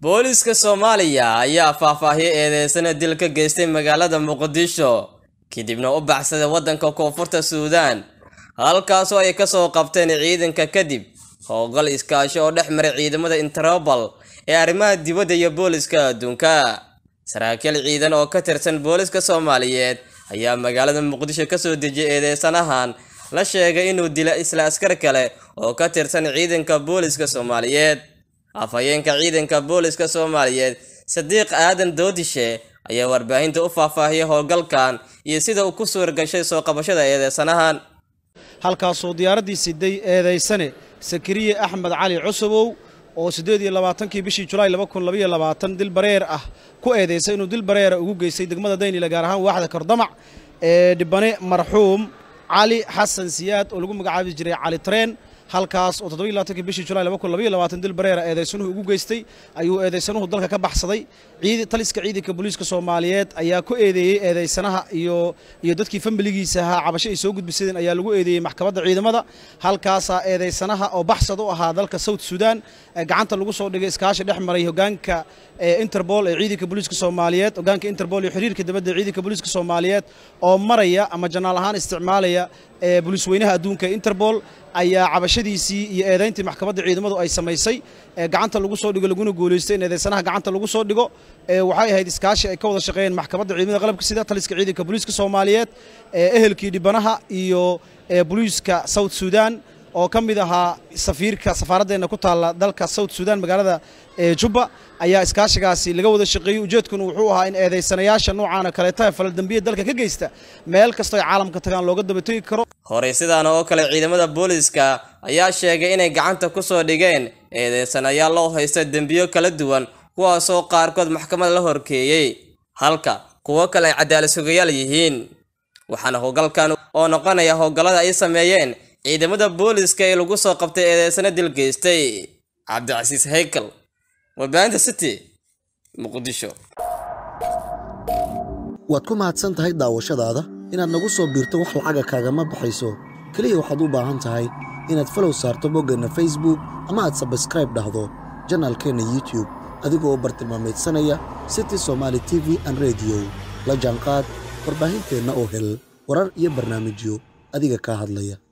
booliiska soomaaliya ayaa faahfaahiyo eedeysana dil ka geystay magaalada muqdisho kadibna u baxsaday waddanka koonfurta suudaan halkaasoo ay kasoo qabteen ciidanka kadib howlgal iskaasho oo dhex maray ciidamada interobal ee arrimaha dibadda iyo booliska adduunka saraakiil ciidan oo ka tirsan booliska soomaaliyeed ayaa magaalada muqdisho kasoo dejiyay eedeysanahan la sheegay inuu dilay isla askar kale oo ka tirsan ciidanka booliska soomaaliyeed afhayeenka ciidanka booliska soomaaliyeed sadiiq aadan doodishe ayaa warbaahinta u faahfaahiyay howlgalkan iyo sida uu ku suurgashay soo qabashada eedeysanahan halkaasoo diyaaradiisii eedaysane sakariye axmed cali cusubow oo siddeed iyo labaatankii bishii julaay laba kun labaiyo labaatan dil bareer ah ku eedeysay inuu dil bareera ugu geystay degmada daynila gaar ahaan waaxda kordamac ee dhibane marxuum cali xasan siyaad oo lagu magacaabi jiray cali treen halkaas oo bishii julaay dil bareera eedaysanuhu ugu geystay ayuu eedaysanuhu dalka ka baxsaday taliska ciidanka boliiska soomaaliyeed ayaa ku eedeeyey eedaysanaha iyo dadkii fambiligiisa ahaa cabasho ay soo gudbisadeen ayaa lagu eedeeyey maxkamadda ciidamada halkaasaa eedaysanaha oo baxsad u ahaa dalka south sudan gacanta lagu soo dhigay iskaashi dhex maray hogaanka interbool ee ciidanka booliiska soomaaliyeed hogaanka interbool iyo xiriirka dibadda ciidanka booliiska soomaaliyeed oo maraya ama janaal ahaan isticmaalaya booliis weynaha adduunka interbool ayaa cabashadiisii iyo eedayntii maxkamadda ciidamadu ay samaysay ee gacanta lagu soo dhigo laguna guulaystay in eedaysanaha gacanta lagu soo dhigo waxay ahayd iskaashi ay ka wada shaqeeyeen maxkamadda ciidamada qalabka sida taliska ciidanka booliiska soomaaliyeed eehelkii dhibanaha iyo booliiska south suudan oo ka mid ahaa safiirka safaaraddeenna ku taalla dalka south suudan magaalada jubba ayaa iskaashigaasi laga wada shaqeeyey ujeedkuna wuxuu ahaa in eedaysanayaasha noocaana kaleeta ee faladambiya dalka ka geysta meel kasto ay caalamka tagaan looga dabategi karo horey sidaan oo kale ciidamada booliiska ayaa sheegay inay gacanta ku soo dhigeen ayaa loo haysta dembiyo kala duwan kuwaasoo qaarkood maxkamada la horkeeyey halka kuwo kale ay cadaalad sugayaal yihiin waxaana howlgalkan oo noqonaya howgallada ay sameeyeen ciidamada booliiska ee lagu soo qabtay eedeysano dilgeystay cabdicasiis haykel warbaahinta city muqdisho waad ku mahadsan tahay daawashadaada inaad nagu soo biirto wax lacaga kaagama baxayso keliya waxaad u baahan tahay inaad falow saarto boggeenna facebook ama aad sabskraib dhahdo janaalkeenna youtube adigoo bartilmaameedsanaya city somaali t v an rediyo la jaanqaad warbaahinteenna oo hel warar iyo barnaamijyo adiga kaa hadlaya